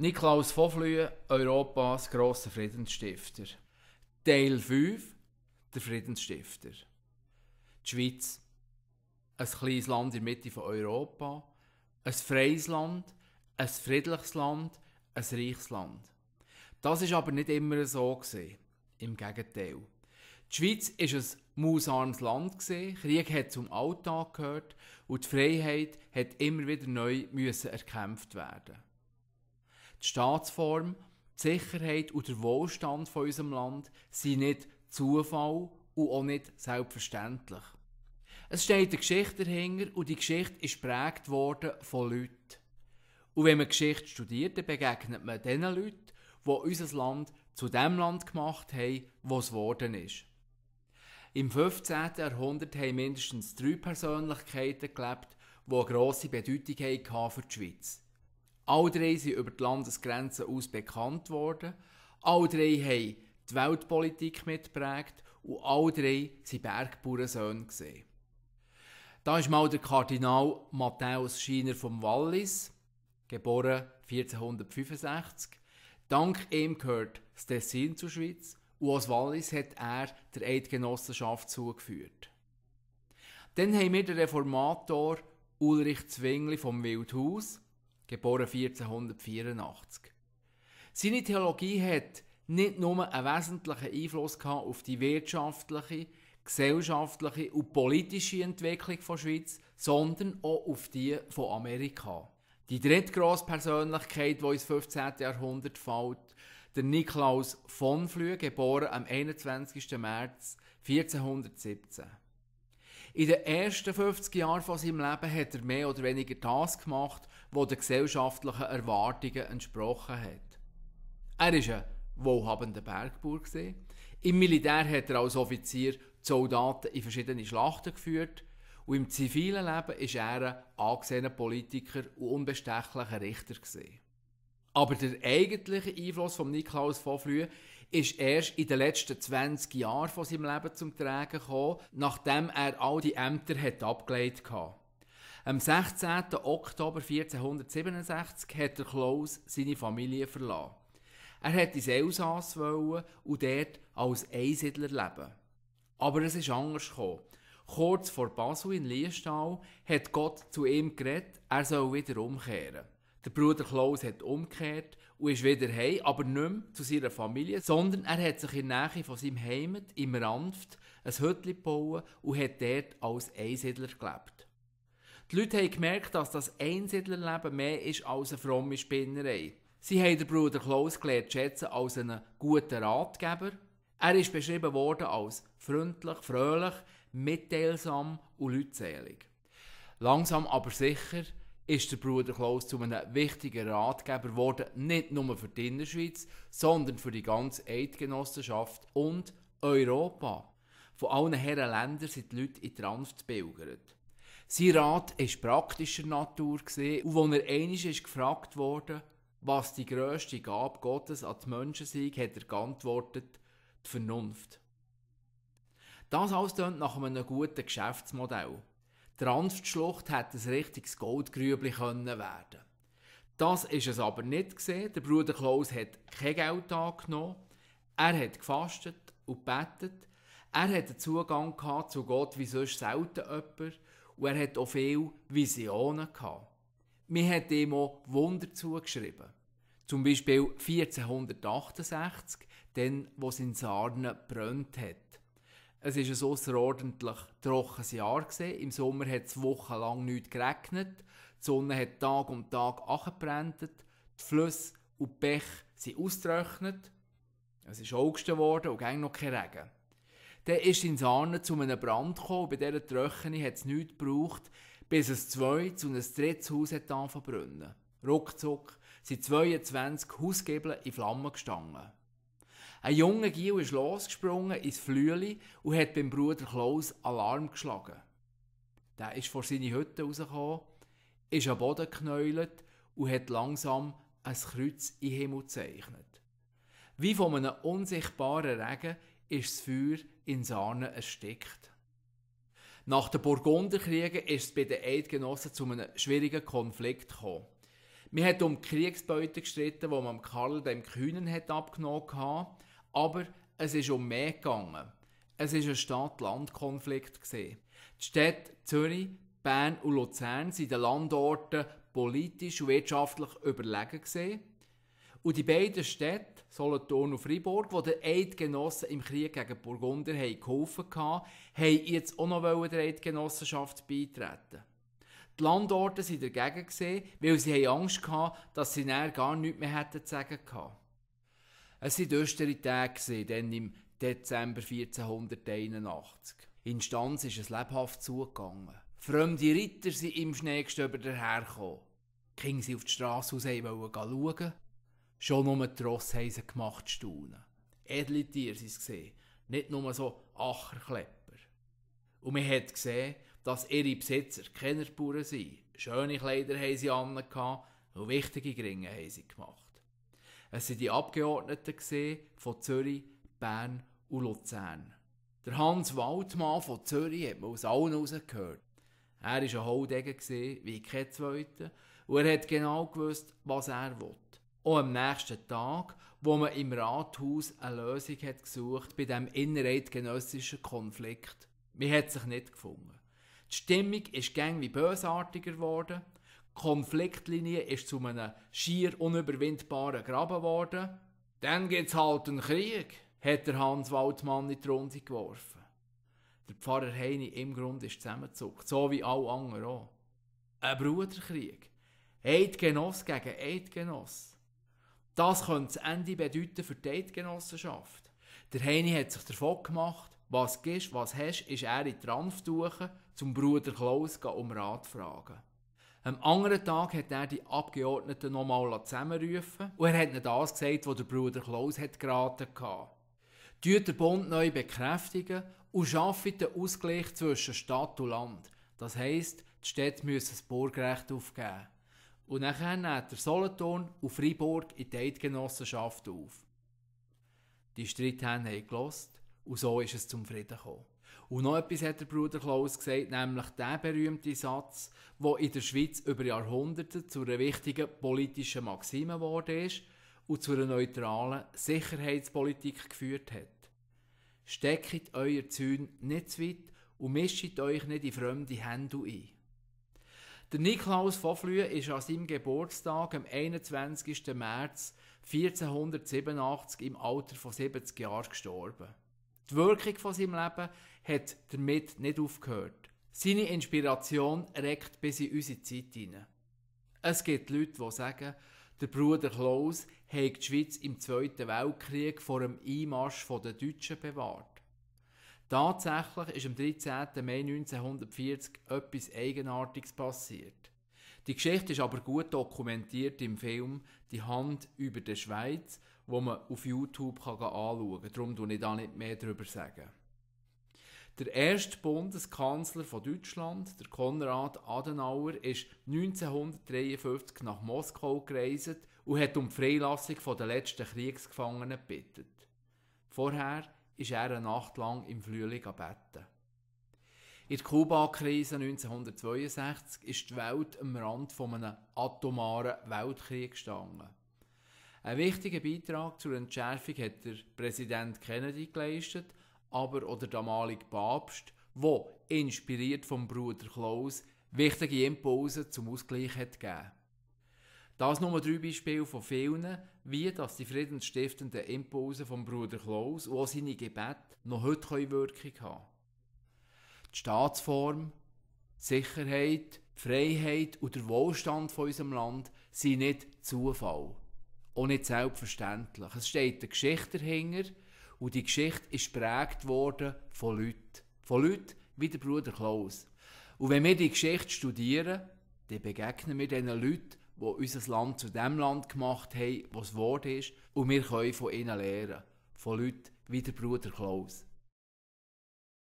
Niklaus Voflühe, Europas grosser Friedensstifter. Teil 5, der Friedensstifter. Die Schweiz, ein kleines Land in der Mitte von Europa, ein freies Land, ein friedliches Land, ein reiches Land. Das war aber nicht immer so Im Gegenteil. Die Schweiz war ein mausarmes Land Krieg hat zum Alltag gehört und die Freiheit hat immer wieder neu erkämpft werden die Staatsform, die Sicherheit und der Wohlstand von unserem Land sind nicht Zufall und auch nicht selbstverständlich. Es steht eine Geschichte dahinter und die Geschichte ist geprägt worden von Leuten. Und wenn man Geschichte studiert, dann begegnet man den Leuten, die unser Land zu dem Land gemacht haben, was es geworden ist. Im 15. Jahrhundert haben mindestens drei Persönlichkeiten gelebt, die eine grosse Bedeutung hatten für die Schweiz. hatten. Alle drei sind über die Landesgrenzen aus bekannt worden. Alle drei haben die Weltpolitik mitgeprägt und alle drei waren Bergbauernsöhne. Gewesen. Da ist mal der Kardinal Matthäus Schiner vom Wallis, geboren 1465. Dank ihm gehört das Tessin zur Schweiz und aus Wallis hat er der Eidgenossenschaft zugeführt. Dann haben wir den Reformator Ulrich Zwingli vom Wildhaus, geboren 1484. Seine Theologie hat nicht nur einen wesentlichen Einfluss gehabt auf die wirtschaftliche, gesellschaftliche und politische Entwicklung der Schweiz, sondern auch auf die von Amerika. Die drittgrosse Persönlichkeit, die ins 15. Jahrhundert fällt, der Niklaus von Flü, geboren am 21. März 1417. In den ersten 50 Jahren von seinem Leben hat er mehr oder weniger das gemacht, wo den gesellschaftlichen Erwartungen entsprochen hat. Er ist ein wohlhabender Bergbauer Im Militär hat er als Offizier die Soldaten in verschiedene Schlachten geführt und im zivilen Leben ist er ein angesehener Politiker und unbestechlicher Richter Aber der eigentliche Einfluss von Niklaus von Flüe ist erst in den letzten 20 Jahren von seinem Leben zum Tragen gekommen, nachdem er all die Ämter hat abgelegt hatte. Am 16. Oktober 1467 hat der Klaus seine Familie verlassen. Er wollte ins Elsass und dort als Einsiedler leben. Aber es ist anders gekommen. Kurz vor Basel in Liestal hat Gott zu ihm geredet, er soll wieder umkehren. Der Bruder Klaus hat umgekehrt und ist wieder heim, aber nicht mehr zu seiner Familie, sondern er hat sich in der Nähe von seinem Heimat im Ranft ein Hütchen gebaut und hat dort als Einsiedler gelebt. Die Leute haben gemerkt, dass das Einsiedlerleben mehr ist als eine fromme Spinnerei. Sie haben den Bruder Klaus gelernt schätzen als einen guten Ratgeber. Er ist beschrieben worden als freundlich, fröhlich, mitteilsam und leutselig. Langsam aber sicher ist der Bruder Klaus zu einem wichtigen Ratgeber geworden, nicht nur für die Innerschweiz, sondern für die ganze Eidgenossenschaft und Europa. Von allen Herren Ländern sind die Leute in die Ranft gebildet. Sein Rat war praktischer Natur und als er einisch gefragt wurde, was die grösste Gabe Gottes an die Menschen sei, hat er geantwortet, die Vernunft. Das alles klingt nach einem guten Geschäftsmodell. Die Ranftschlucht hätte ein richtiges Goldgrübli werden Das ist es aber nicht gesehen. Der Bruder Klaus hat kein Geld angenommen. Er hat gefastet und gebetet. Er hat Zugang zu Gott wie sonst selten jemand und er hat auch viele Visionen gehabt. Man hat ihm auch Wunder zugeschrieben. Zum Beispiel 1468, dann, wo es in Sarnen brennt hat. Es war ein außerordentlich trockenes Jahr. Im Sommer hat es wochenlang nicht geregnet. Die Sonne hat Tag um Tag angebrannt. Die Flüsse und die Bäche sind ausgetrocknet. Es ist August geworden und ging noch kein Regen. Der ist in Sahne zu einem Brand gekommen. Bei dieser Tröchene hat es nichts gebraucht, bis ein zweites und ein drittes Haus hat verbrennen. Ruckzuck sind 22 Hausgebel in Flammen gestanden. Ein junger Gil ist losgesprungen ins Flüeli und hat beim Bruder Klaus Alarm geschlagen. Der ist vor seine Hütte rausgekommen, ist am Boden geknäult und hat langsam ein Kreuz im Himmel gezeichnet. Wie von einem unsichtbaren Regen ist das Feuer in Sahne erstickt. Nach den Burgunderkriegen ist es bei den Eidgenossen zu einem schwierigen Konflikt gekommen. Man hat um Kriegsbeute gestritten, die man Karl dem Kühnen hat abgenommen hat, aber es ist um mehr gegangen. Es war ein Stadt-Land-Konflikt Die Städte Zürich, Bern und Luzern waren den Landorten politisch und wirtschaftlich überlegen gesehen und die beiden Städte, Solothurn und Fribourg, die den Eidgenossen im Krieg gegen Burgunder haben geholfen haben, haben jetzt auch noch der Eidgenossenschaft beitreten Die Landorte waren dagegen, gewesen, weil sie Angst hatten, dass sie näher gar nichts mehr hätten zu sagen gehabt. Es waren düstere Tage, dann im Dezember 1481. In Stanz ist es lebhaft zugegangen. Fremde Ritter sind im Schnee über dahergekommen. Die Kinder sind auf die Straße raus, schauen schon nur die sie gemacht staunen. Edle Tiere sind es gesehen, nicht nur so Acherklepper. Und man hat gesehen, dass ihre Besitzer Kennerbauern sind. Schöne Kleider haben sie an und wichtige Gringe haben sie gemacht. Es sind die Abgeordneten von Zürich, Bern und Luzern. Der Hans Waldmann von Zürich hat man aus allen rausgehört. Er war ein Holdegen wie kein zweiter und er hat genau gewusst, was er wollte. Und am nächsten Tag, wo man im Rathaus eine Lösung hat gesucht bei dem innereidgenössischen Konflikt. Man hat sich nicht gefunden. Die Stimmung ist gäng wie bösartiger geworden. Die Konfliktlinie ist zu einem schier unüberwindbaren Graben geworden. Dann gibt's halt einen Krieg, hat der Hans Waldmann in die Runde geworfen. Der Pfarrer Heini im Grund ist zusammengezogen, so wie alle anderen auch. Ein Bruderkrieg. Eidgenoss gegen Eidgenoss. Das könnte das Ende bedeuten für die Eidgenossenschaft. Der Heini hat sich davon gemacht, was gibst, was hast, ist er in die Ranftuche zum Bruder Klaus um Rat fragen. Am anderen Tag hat er die Abgeordneten nochmal zusammenrufen und er hat ihnen das gesagt, was der Bruder Klaus hat geraten hat. Tut den Bund neu bekräftigen und schafft den Ausgleich zwischen Stadt und Land. Das heisst, die Städte müssen das Burgrecht aufgeben. Und nachher nimmt der Solothurn und Freiburg in die Eidgenossenschaft auf. Die Streithähne haben gelost und so ist es zum Frieden gekommen. Und noch etwas hat der Bruder Klaus gesagt, nämlich der berühmte Satz, der in der Schweiz über Jahrhunderte zu einer wichtigen politischen Maxime geworden ist und zu einer neutralen Sicherheitspolitik geführt hat. Steckt euer Zäun nicht zu weit und mischt euch nicht in fremde Hände ein. Der Niklaus von Flüe ist an seinem Geburtstag am 21. März 1487 im Alter von 70 Jahren gestorben. Die Wirkung von seinem Leben hat damit nicht aufgehört. Seine Inspiration regt bis in unsere Zeit hinein. Es gibt Leute, die sagen, der Bruder Klaus hat die Schweiz im Zweiten Weltkrieg vor dem Einmarsch der Deutschen bewahrt. Tatsächlich ist am 13. Mai 1940 etwas Eigenartiges passiert. Die Geschichte ist aber gut dokumentiert im Film Die Hand über der Schweiz, wo man auf YouTube kann anschauen kann. Darum kann ich da nicht mehr darüber sagen. Der erste Bundeskanzler von Deutschland, der Konrad Adenauer, ist 1953 nach Moskau gereist und hat um die Freilassung der letzten Kriegsgefangenen gebeten. Vorher ist er eine Nacht lang im Frühling gebeten. In der Kuba-Krise 1962 ist die Welt am Rand von einem atomaren Weltkrieg gestanden. Einen wichtigen Beitrag zur Entschärfung hat der Präsident Kennedy geleistet, aber auch der damalige Papst, der inspiriert vom Bruder Klaus wichtige Impulse zum Ausgleich hat gegeben. Das nur drei Beispiele von vielen, wie dass die friedensstiftenden Impulse vom Bruder Klaus und auch seine Gebete noch heute Wirkung haben Die Staatsform, die Sicherheit, die Freiheit und der Wohlstand von unserem Land sind nicht Zufall. Und nicht selbstverständlich. Es steht eine Geschichte dahinter und die Geschichte ist geprägt worden von Leuten. Von Leuten wie der Bruder Klaus. Und wenn wir die Geschichte studieren, dann begegnen wir diesen Leuten die unser Land zu dem Land gemacht haben, was es geworden ist. Und wir können von ihnen lernen. Von Leuten wie der Bruder Klaus.